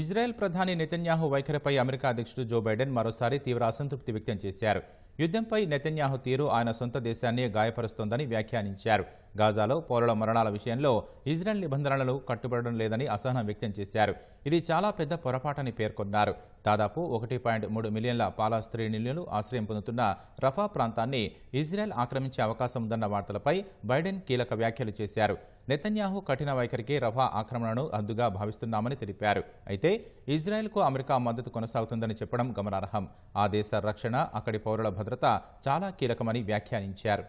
Israel ప్రధాని Netanyahu వైఖరిపై America అధ్యక్షుడు Joe Biden మరోసారి తీవ్ర అసంతృప్తి వ్యక్తం చేశారు యుద్ధంపై నెతన్యాహు తీరు ఆయన సొంత దేశాన్ని గాయపరుస్తోందని వ్యాఖ్యానించారు గాజాలో పౌరుల మరణాల విషయంలో ఇజ్రాయెల్ నిబంధనలు కట్టుబడడం లేదని అసహనం వ్యక్తం చేశారు ఇది చాలా పెద్ద పొరపాటని పేర్కొన్నారు దాదాపు ఒకటి పాయింట్ మూడు మిలియన్ల పాలస్తీనీయులు ఆశ్రయం పొందుతున్న రఫా ప్రాంతాన్ని ఇజ్రాయెల్ ఆక్రమించే అవకాశం ఉందన్న వార్తలపై బైడెన్ కీలక వ్యాఖ్యలు చేశారు నెతన్యాహు కఠిన వైఖరికి రఫా ఆక్రమణను అద్దుగా భావిస్తున్నామని తెలిపారు అయితే ఇజ్రాయెల్కు అమెరికా మద్దతు కొనసాగుతుందని చెప్పడం గమనార్హం ఆ దేశ రక్షణ అక్కడి పౌరుల భద్రత చాలా కీలకమని వ్యాఖ్యానించారు